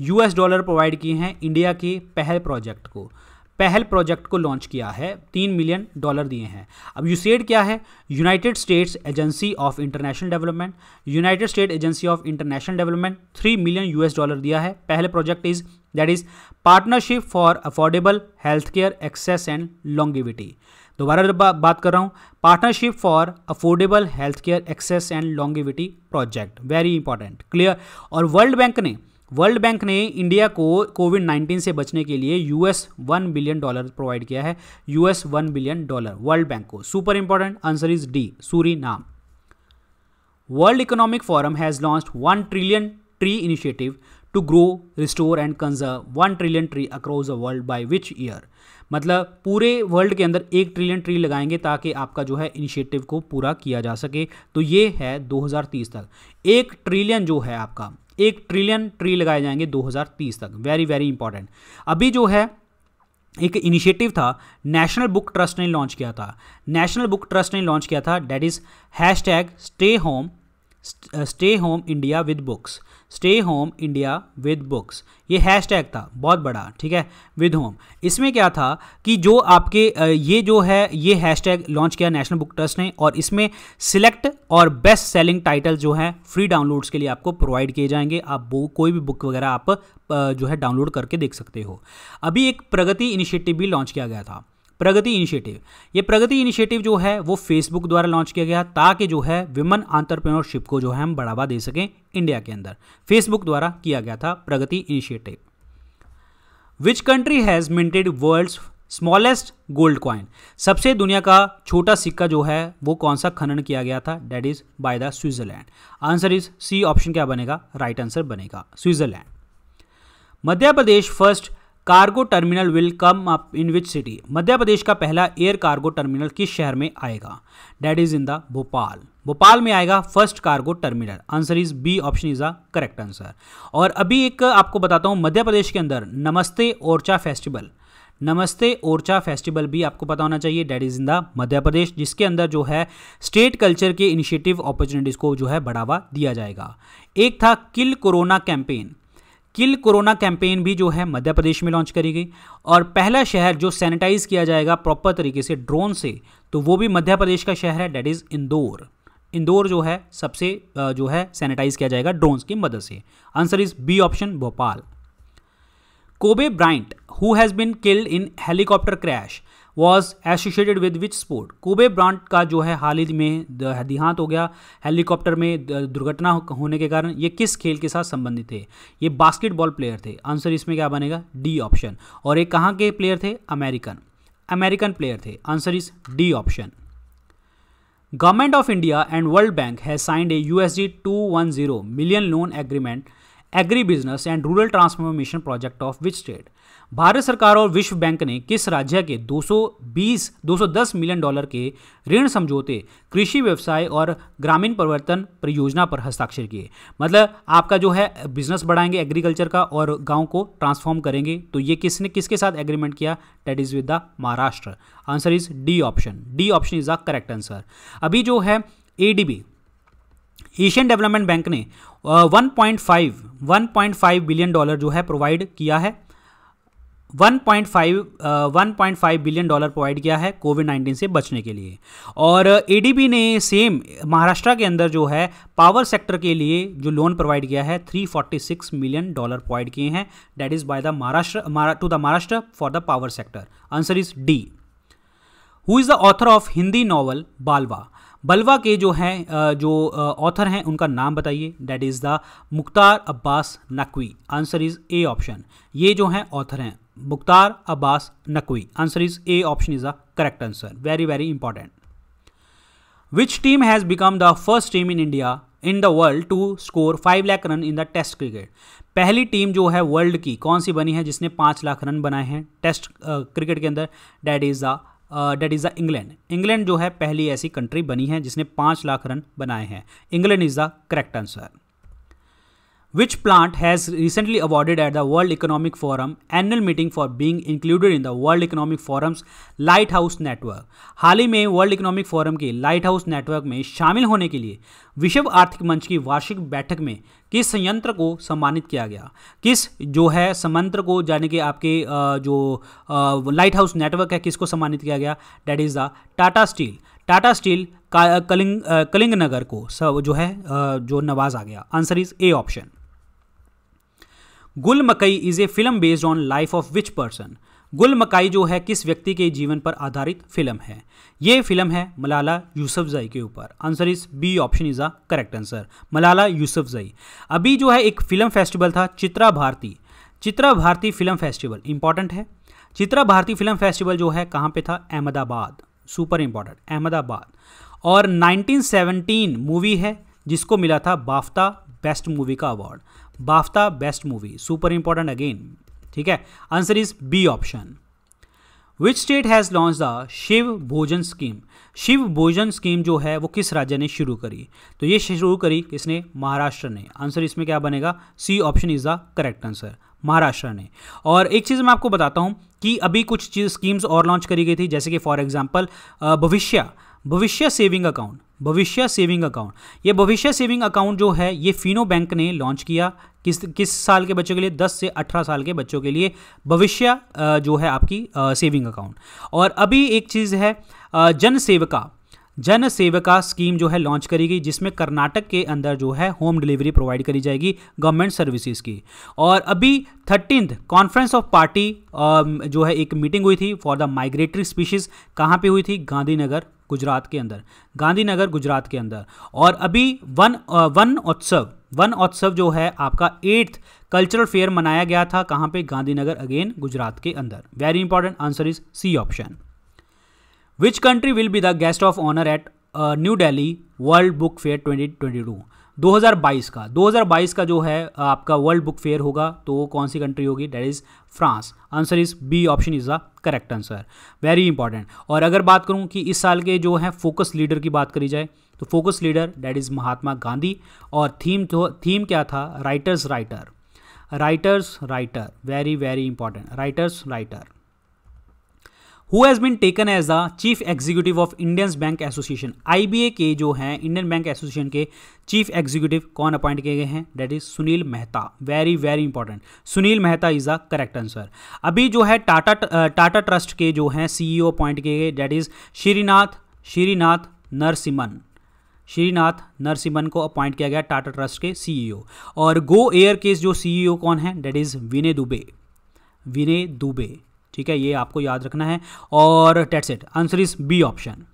US dollar provide किए हैं इंडिया के पहल प्रोजेक्ट को पहल प्रोजेक्ट को लॉन्च किया है तीन मिलियन डॉलर दिए हैं अब यूसेड क्या है United States Agency of International Development United State Agency of International Development three million US dollar दिया है पहले project is that is partnership for affordable health care access and longevity दोबारा बा, बात कर रहा हूँ partnership for affordable health care access and longevity project very important clear और वर्ल्ड बैंक ने वर्ल्ड बैंक ने इंडिया को कोविड 19 से बचने के लिए US one billion dollar provide किया है US one billion dollar World Bank को super important answer is D Suriname World Economic Forum has launch one trillion tree initiative to grow restore and conserve one trillion tree across the world by which year मतलब पूरे वर्ल्ड के अंदर एक ट्रिलियन ट्री लगाएंगे ताकि आपका जो है इनिशिएटिव को पूरा किया जा सके तो ये है 2030 तक एक ट्रिलियन जो है आपका एक ट्रिलियन ट्री लगाए जाएंगे 2030 तक वेरी वेरी इंपॉर्टेंट अभी जो है एक इनिशिएटिव था नेशनल बुक ट्रस्ट ने लॉन्च किया था नेशनल बुक ट्रस्ट ने लॉन्च किया था that is hashtag stay home stay home India with books stay home India with books ये हैश टैग था बहुत बड़ा ठीक है विद होम इसमें क्या था कि जो आपके ये जो है ये हैश टैग लॉन्च किया नेशनल बुक ट्रस्ट ने और इसमें सिलेक्ट और बेस्ट सेलिंग टाइटल जो हैं फ्री डाउनलोड्स के लिए आपको प्रोवाइड किए जाएंगे आप कोई भी बुक वगैरह आप जो है डाउनलोड करके देख सकते हो अभी एक प्रगति इनिशिएटिव भी लॉन्च किया गया था प्रगति इनिशिएटिव ये प्रगति इनिशिएटिव जो है वो फेसबुक द्वारा लॉन्च किया गया ताकि जो है विमन आंट्रप्रेनोरशिप को जो है हम बढ़ावा दे सकें इंडिया के अंदर फेसबुक द्वारा किया गया था Pragati initiative which country has minted world's smallest gold coin सबसे दुनिया का छोटा सिक्का जो है वो कौन सा खनन किया गया था that is by the Switzerland answer is C option क्या बनेगा राइट right आंसर बनेगा Switzerland Madhya Pradesh first cargo terminal will come up in which city Madhya Pradesh का पहला एयर कार्गो टर्मिनल किस शहर में आएगा that is in the Bhopal Bhopal में आएगा first cargo terminal answer is B option is a correct answer और अभी एक आपको बताता हूँ मध्य प्रदेश के अंदर नमस्ते ओरचा फेस्टिवल नमस्ते ओरचा फेस्टिवल भी आपको पता होना चाहिए that is in the Madhya Pradesh जिसके अंदर जो है स्टेट कल्चर के इनिशिएटिव अपॉर्चुनिटीज़ को जो है बढ़ावा दिया जाएगा एक था kill corona campaign kill corona campaign भी जो है मध्य प्रदेश में लॉन्च करी गई और पहला शहर जो सैनिटाइज किया जाएगा प्रॉपर तरीके से ड्रोन से तो वो भी मध्य प्रदेश का शहर है डेट इज़ इंदौर इंदौर जो है सबसे जो है सैनिटाइज किया जाएगा ड्रोन्स की मदद से answer is B option Bhopal Kobe Bryant who has been killed in helicopter crash was associated with which sport Kobe Bryant का जो है हाल ही में देहांत हो गया हेलीकॉप्टर में दुर्घटना होने के कारण ये किस खेल के साथ संबंधित थे ये बास्केटबॉल प्लेयर थे आंसर इसमें क्या बनेगा डी ऑप्शन और ये कहाँ के प्लेयर थे अमेरिकन अमेरिकन प्लेयर थे answer is D option Government of India and World Bank has signed a U S D two one zero million loan agreement agribusiness and rural transformation project of which state भारत सरकार और विश्व बैंक ने किस राज्य के 220 210 मिलियन डॉलर के ऋण समझौते कृषि व्यवसाय और ग्रामीण परिवर्तन परियोजना पर हस्ताक्षर किए मतलब आपका जो है बिजनेस बढ़ाएंगे एग्रीकल्चर का और गांव को ट्रांसफॉर्म करेंगे तो ये किसने किसके साथ एग्रीमेंट किया that is with the Maharashtra answer is D option D option is the correct answer अभी जो है ए एशियन डेवलपमेंट बैंक ने 1.5 1.5 बिलियन डॉलर जो है प्रोवाइड किया है 1.5 फाइव बिलियन डॉलर प्रोवाइड किया है कोविड 19 से बचने के लिए और एडीबी uh, ने सेम महाराष्ट्र के अंदर जो है पावर सेक्टर के लिए जो लोन प्रोवाइड किया है 346 मिलियन डॉलर प्रोवाइड किए हैं that is by the Maharashtra to the Maharashtra for the power sector answer is D who is the author of Hindi novel Balwa Balwa के जो हैं uh, जो ऑथर uh, हैं उनका नाम बताइए that is the Mukhtar Abbas Naqvi answer is A option ये जो हैं ऑथर हैं Mukhtar Abbas Naqvi answer is A option is a correct answer very very important which team has become the first team in India in the world to score five lakh run in the test cricket पहली टीम जो है वर्ल्ड की कौन सी बनी है जिसने पाँच लाख रन बनाए हैं टेस्ट क्रिकेट के अंदर that is the that is the England England जो है पहली ऐसी कंट्री बनी है जिसने पाँच लाख रन बनाए हैं England is the correct answer Which plant has recently awarded at the World Economic Forum annual meeting for being included in the World Economic Forum's Lighthouse Network? हाल ही में वर्ल्ड इकोनॉमिक फोरम के लाइट हाउस नेटवर्क में शामिल होने के लिए विश्व आर्थिक मंच की वार्षिक बैठक में किस संयंत्र को सम्मानित किया गया किस जो है संयंत्र को यानी कि आपके जो लाइट हाउस नेटवर्क है किसको सम्मानित किया गया that is the Tata Steel Tata Steel Kalinga Kalinganagar को जो है जो नवाज आ गया answer is A option Gul Makai is a film based on life of which person Gul Makai जो है किस व्यक्ति के जीवन पर आधारित फिल्म है ये फिल्म है मलाला यूसुफजई के ऊपर answer is B option is a correct answer Malala Yousafzai अभी जो है एक फिल्म फेस्टिवल था Chitra Bharati Chitra Bharati film festival important है चित्रा भारती फिल्म फेस्टिवल जो है कहाँ पे था अहमदाबाद सुपर इंपॉर्टेंट अहमदाबाद और 1917 मूवी है जिसको मिला था बाफ्ता बेस्ट मूवी का award BAFTA best movie super important again ठीक है answer is B option which state has launch the Shiv Bhojan scheme Shiv Bhojan scheme जो है वो किस राज्य ने शुरू करी तो ये शुरू करी किसने महाराष्ट्र ने आंसर इसमें क्या बनेगा C option is the correct answer Maharashtra ने और एक चीज़ मैं आपको बताता हूँ कि अभी कुछ चीज़ स्कीम्स और लॉन्च करी गई थी जैसे कि for example Bhavishya Bhavishya saving account Bhavishya saving account ये भविष्य सेविंग अकाउंट जो है ये फिनो बैंक ने लॉन्च किया किस किस साल के बच्चों के लिए 10 से 18 साल के बच्चों के लिए भविष्य जो है आपकी सेविंग अकाउंट और अभी एक चीज़ है जन सेविका जन सेविका स्कीम जो है लॉन्च करी गई जिसमें कर्नाटक के अंदर जो है होम डिलीवरी प्रोवाइड करी जाएगी गवर्नमेंट सर्विसेज की और अभी थर्टीन कॉन्फ्रेंस ऑफ पार्टी जो है एक मीटिंग हुई थी फॉर द माइग्रेटरी स्पीशीज़ कहाँ पे हुई थी गांधीनगर गुजरात के अंदर गांधीनगर गुजरात के अंदर और अभी वन वन उत्सव वन उत्सव जो है आपका एट्थ कल्चरल फेयर मनाया गया था कहाँ पे गांधीनगर अगेन गुजरात के अंदर very important answer is C option which country will be the guest of honour at New Delhi world book fair 2022 2022 का 2022 का जो है uh, आपका वर्ल्ड बुक फेयर होगा तो कौन सी कंट्री होगी that is France answer is B option is the correct answer very important और अगर बात करूँ कि इस साल के जो है फोकस लीडर की बात करी जाए तो focus leader that is Mahatma Gandhi और थीम तो थीम क्या था writers writer writers writer very very important writers writer who has been taken as the chief executive of Indian Bank Association I के जो हैं इंडियन बैंक एसोसिएशन के चीफ एग्जीक्यूटिव कौन अपॉइंट किए गए हैं that is Sunil Mehta very very important Sunil Mehta is the correct answer अभी जो है टाटा टाटा ट्रस्ट के जो हैं सीईओ अपॉइंट e किए गए डेट इज श्रीनाथ श्रीनाथ नरसिमन श्रीनाथ नरसिम्हन को अपॉइंट किया गया टाटा ट्रस्ट के सीईओ e और गो एयर के जो सीईओ e कौन है डेट इज़ विनय दुबे विनय दुबे ठीक है ये आपको याद रखना है और टेट सेट answer is B option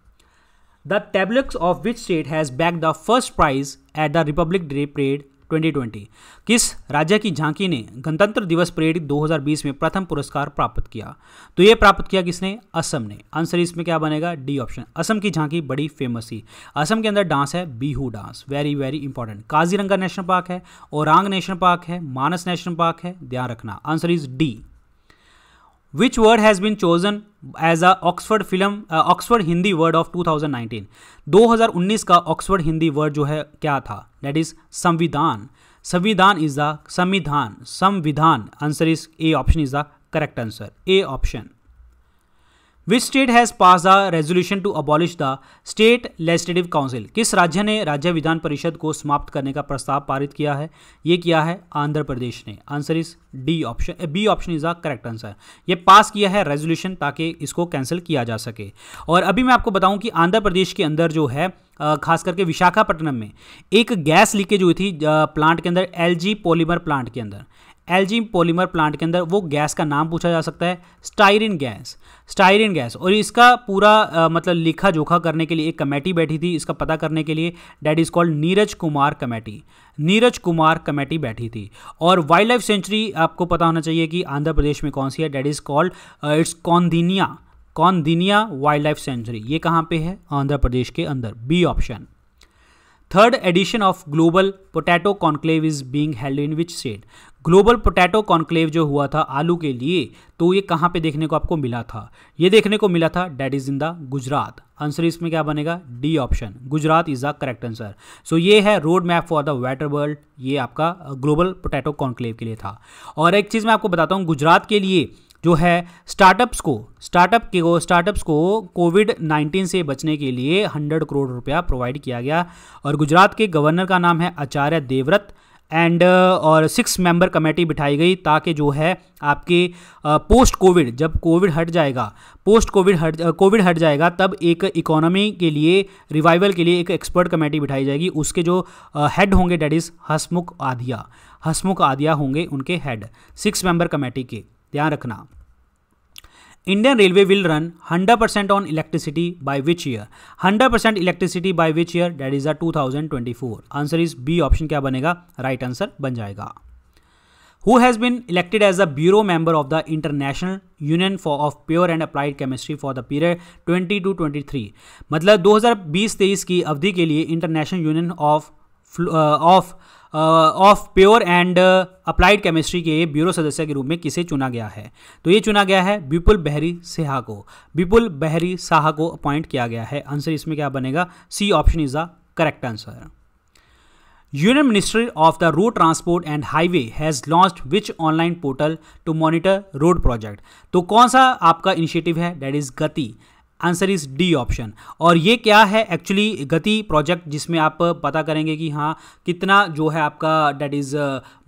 the tablets of which state has bagged the first prize at the Republic Day parade 2020 किस राज्य की झांकी ने गणतंत्र दिवस परेड 2020 में प्रथम पुरस्कार प्राप्त किया तो यह प्राप्त किया किसने असम ने आंसर इसमें क्या बनेगा डी ऑप्शन असम की झांकी बड़ी फेमस थी असम के अंदर डांस है Bihu dance very very important Kaziranga National Park है औरंग नेशनल पार्क है मानस नेशनल पार्क है ध्यान रखना answer is D which word has been chosen as a Oxford film Oxford Hindi word of 2019 2019 का ऑक्सफर्ड हिंदी वर्ड जो है क्या था डेट इज संविधान संविधान is the Samvidhan Samvidhan answer is A option is the correct answer A option which state has pass the resolution to abolish the state legislative council किस राज्य ने राज्य विधान परिषद को समाप्त करने का प्रस्ताव पारित किया है ये किया है आंध्र प्रदेश ने answer is D option B option is the correct answer ये पास किया है रेजोल्यूशन ताकि इसको कैंसिल किया जा सके और अभी मैं आपको बताऊं कि आंध्र प्रदेश के अंदर जो है खास करके विशाखापट्टनम में एक गैस लीकेज हुई थी प्लांट के अंदर जी पॉलीमर प्लांट के अंदर जी पॉलीमर प्लांट के अंदर वो गैस का नाम पूछा जा सकता है स्टाइरिन गैस स्टायरिन गैस और इसका पूरा आ, मतलब लिखा जोखा करने के लिए एक कमेटी बैठी थी इसका पता करने के लिए that is called Neeraj Kumar committee Neeraj Kumar committee बैठी थी और वाइल्ड लाइफ सेंचुरी आपको पता होना चाहिए कि आंध्र प्रदेश में कौन सी है that is called its Koundinya Koundinya wildlife sanctuary ये कहाँ पे है आंध्र प्रदेश के अंदर B option third edition of global potato conclave is being held in which state global potato conclave जो हुआ था आलू के लिए तो ये कहाँ पे देखने को आपको मिला था ये देखने को मिला था that is in the Gujarat answer इसमें क्या बनेगा D option Gujarat is the correct answer so ये है road map for the better world ये आपका ग्लोबल पोटैटो कॉन्क्लेव के लिए था और एक चीज़ मैं आपको बताता हूँ गुजरात के लिए जो है स्टार्टअप्स को स्टार्टअप के को स्टार्टअप्स को कोविड 19 से बचने के लिए 100 करोड़ रुपया प्रोवाइड किया गया और गुजरात के गवर्नर का नाम है आचार्य देवव्रत एंड और सिक्स मेंबर कमेटी बिठाई गई ताकि जो है आपके पोस्ट कोविड जब कोविड हट जाएगा पोस्ट कोविड हट कोविड हट जाएगा तब एक इकोनॉमी के लिए रिवाइवल के लिए एक एक्सपर्ट कमेटी बिठाई जाएगी उसके जो हेड होंगे डेट इज़ हसमुख आधिया हसमुख आधिया होंगे उनके हेड सिक्स मेंबर कमेटी के ध्यान रखना Indian railway will run 100% percent on electricity by which year 100% percent electricity by which year date is a 2024 answer is B option क्या बनेगा राइट right आंसर बन जाएगा who has been elected as a bureau member of the international union for of pure and applied chemistry for the period twenty two 23 मतलब 2020-23 की अवधि के लिए international union of of of pure and applied chemistry के ब्यूरो सदस्य के रूप में किसे चुना गया है तो ये चुना गया है विपुल बहरी सिहा को विपुल बहरी साहा को अपॉइंट किया गया है आंसर इसमें क्या बनेगा C option is the correct answer union ministry of the road transport and highway has launch which online portal to monitor road project तो कौन सा आपका इनिशिएटिव है that is Gati answer is D option और ये क्या है एक्चुअली गति प्रोजेक्ट जिसमें आप पता करेंगे कि हाँ कितना जो है आपका डेट इज़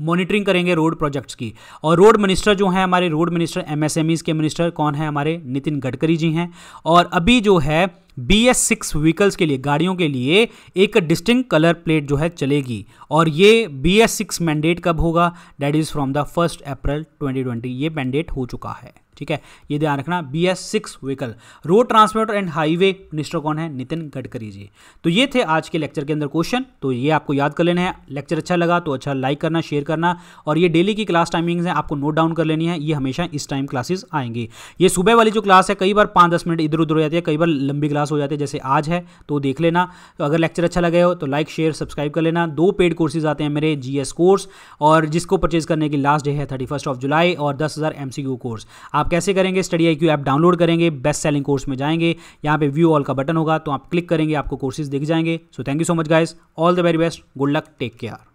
मॉनिटरिंग करेंगे रोड प्रोजेक्ट्स की और रोड मिनिस्टर जो है हमारे रोड मिनिस्टर एमएसएमईज के मिनिस्टर कौन है हमारे नितिन गडकरी जी हैं और अभी जो है बी एस सिक्स व्हीकल्स के लिए गाड़ियों के लिए एक डिस्टिंग कलर प्लेट जो है चलेगी और ये बी एस सिक्स मैंडेट कब होगा that is from the first April 2020 ये मैंडेट हो चुका है ठीक है ये ध्यान रखना B S six vehicle road transport and highway minister कौन है नितिन गडकरी जी तो ये थे आज के लेक्चर के अंदर क्वेश्चन तो ये आपको याद कर लेना है लेक्चर अच्छा लगा तो अच्छा लाइक करना शेयर करना और ये डेली की क्लास टाइमिंग्स हैं आपको नोट डाउन कर लेनी है ये हमेशा इस टाइम क्लासेस आएंगी ये सुबह वाली जो क्लास है कई बार पाँच दस मिनट इधर उधर हो जाती है कई बार लंबी क्लास हो जाती है जैसे आज है तो देख लेना तो अगर लेक्चर अच्छा लगे हो तो लाइक शेयर सब्सक्राइब कर लेना दो पेड कोर्सेज आते हैं मेरे जीएस कोर्स और जिसको परचेज करने की लास्ट डे है थर्टी ऑफ जुलाई और दस हज़ार कोर्स आप कैसे करेंगे स्टडी आई ऐप डाउनलोड करेंगे बेस्ट सेलिंग कोर्स में जाएंगे यहाँ पे व्यू ऑल का बटन होगा तो आप क्लिक करेंगे आपको कोर्सेज दिख जाएंगे so thank you so much guys all the very best good luck take care